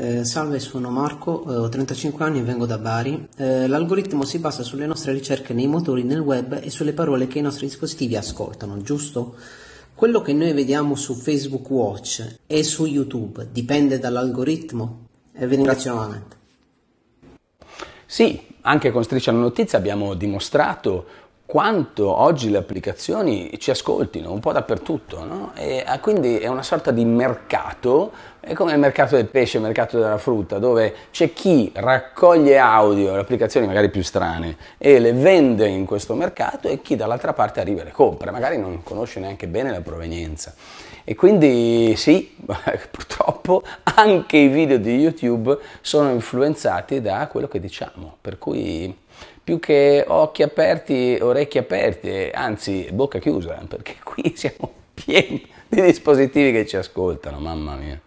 Eh, salve, sono Marco, eh, ho 35 anni e vengo da Bari. Eh, l'algoritmo si basa sulle nostre ricerche nei motori, nel web e sulle parole che i nostri dispositivi ascoltano, giusto? Quello che noi vediamo su Facebook Watch e su YouTube dipende dall'algoritmo? E eh, vi ringrazio nuovamente. Sì, anche con Striscia la Notizia abbiamo dimostrato quanto oggi le applicazioni ci ascoltino un po' dappertutto, no? e, ah, quindi è una sorta di mercato, è come il mercato del pesce, il mercato della frutta, dove c'è chi raccoglie audio, le applicazioni magari più strane, e le vende in questo mercato e chi dall'altra parte arriva e le compra, magari non conosce neanche bene la provenienza. E quindi sì, purtroppo tempo anche i video di YouTube sono influenzati da quello che diciamo, per cui più che occhi aperti, orecchie aperte, anzi bocca chiusa, perché qui siamo pieni di dispositivi che ci ascoltano, mamma mia.